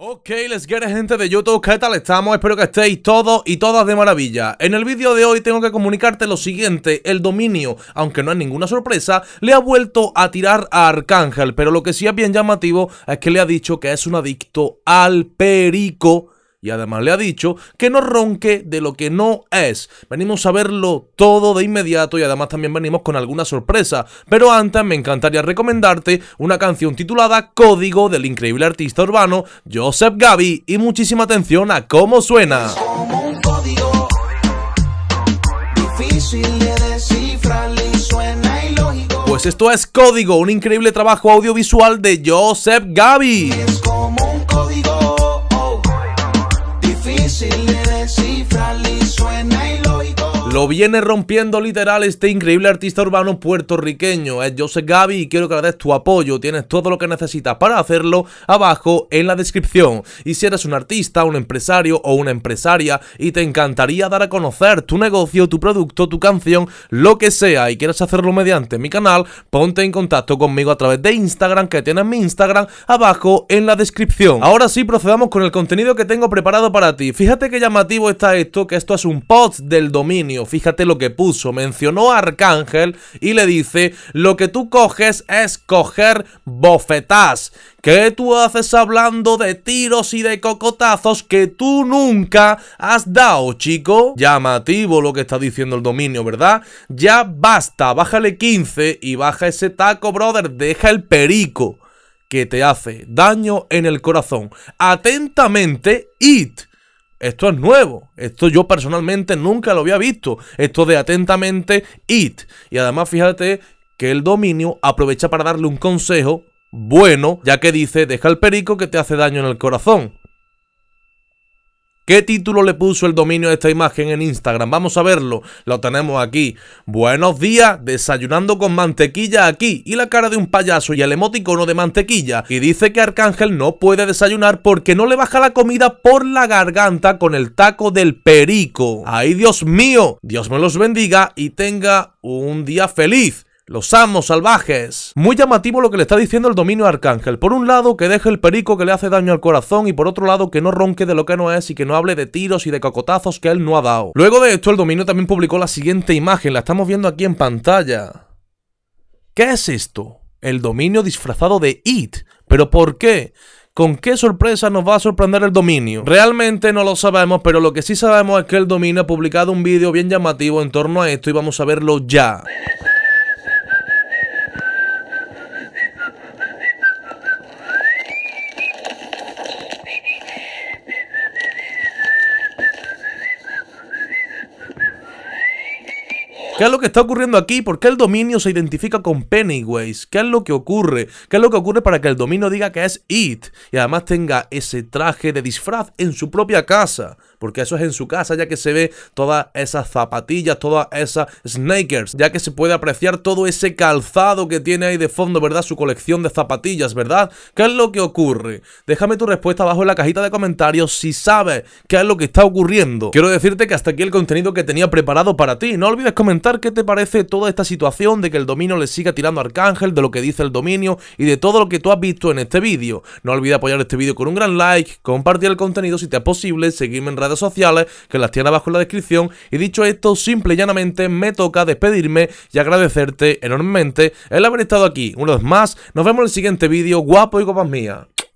Ok, les get gente de YouTube, ¿qué tal estamos? Espero que estéis todos y todas de maravilla. En el vídeo de hoy tengo que comunicarte lo siguiente, el dominio, aunque no es ninguna sorpresa, le ha vuelto a tirar a Arcángel, pero lo que sí es bien llamativo es que le ha dicho que es un adicto al perico y además le ha dicho que no ronque de lo que no es. Venimos a verlo todo de inmediato y además también venimos con alguna sorpresa. Pero antes me encantaría recomendarte una canción titulada Código del increíble artista urbano Joseph Gaby y muchísima atención a cómo suena. suena Pues esto es Código, un increíble trabajo audiovisual de Joseph Gaby. Lo viene rompiendo literal este increíble artista urbano puertorriqueño. Es Joseph Gaby y quiero que le des tu apoyo. Tienes todo lo que necesitas para hacerlo abajo en la descripción. Y si eres un artista, un empresario o una empresaria y te encantaría dar a conocer tu negocio, tu producto, tu canción, lo que sea y quieres hacerlo mediante mi canal, ponte en contacto conmigo a través de Instagram que tienes mi Instagram abajo en la descripción. Ahora sí procedamos con el contenido que tengo preparado para ti. Fíjate qué llamativo está esto, que esto es un post del dominio fíjate lo que puso, mencionó a Arcángel y le dice, lo que tú coges es coger bofetás. ¿Qué tú haces hablando de tiros y de cocotazos que tú nunca has dado, chico? Llamativo lo que está diciendo el dominio, ¿verdad? Ya basta, bájale 15 y baja ese taco, brother, deja el perico que te hace daño en el corazón. Atentamente, IT. Esto es nuevo. Esto yo personalmente nunca lo había visto. Esto de atentamente it. Y además fíjate que el dominio aprovecha para darle un consejo bueno, ya que dice, deja el perico que te hace daño en el corazón. ¿Qué título le puso el dominio a esta imagen en Instagram? Vamos a verlo. Lo tenemos aquí. Buenos días, desayunando con mantequilla aquí. Y la cara de un payaso y el emoticono de mantequilla. Y dice que Arcángel no puede desayunar porque no le baja la comida por la garganta con el taco del perico. ¡Ay, Dios mío! Dios me los bendiga y tenga un día feliz. Los amos salvajes. Muy llamativo lo que le está diciendo el dominio Arcángel. Por un lado, que deje el perico que le hace daño al corazón y por otro lado, que no ronque de lo que no es y que no hable de tiros y de cocotazos que él no ha dado. Luego de esto, el dominio también publicó la siguiente imagen, la estamos viendo aquí en pantalla. ¿Qué es esto? El dominio disfrazado de It. ¿Pero por qué? ¿Con qué sorpresa nos va a sorprender el dominio? Realmente no lo sabemos, pero lo que sí sabemos es que el dominio ha publicado un vídeo bien llamativo en torno a esto y vamos a verlo ya. ¿Qué es lo que está ocurriendo aquí? ¿Por qué el dominio se identifica con Pennyways? ¿Qué es lo que ocurre? ¿Qué es lo que ocurre para que el dominio diga que es It? Y además tenga ese traje de disfraz en su propia casa. Porque eso es en su casa, ya que se ve todas esas zapatillas, todas esas sneakers, ya que se puede apreciar todo ese calzado que tiene ahí de fondo, ¿verdad? Su colección de zapatillas, ¿verdad? ¿Qué es lo que ocurre? Déjame tu respuesta abajo en la cajita de comentarios si sabes qué es lo que está ocurriendo. Quiero decirte que hasta aquí el contenido que tenía preparado para ti. No olvides comentar qué te parece toda esta situación de que el dominio le siga tirando Arcángel, de lo que dice el dominio y de todo lo que tú has visto en este vídeo. No olvides apoyar este vídeo con un gran like, compartir el contenido si te es posible, seguirme en redes sociales que las tienes abajo en la descripción y dicho esto, simple y llanamente me toca despedirme y agradecerte enormemente el haber estado aquí. Una vez más, nos vemos en el siguiente vídeo, guapo y copas mías.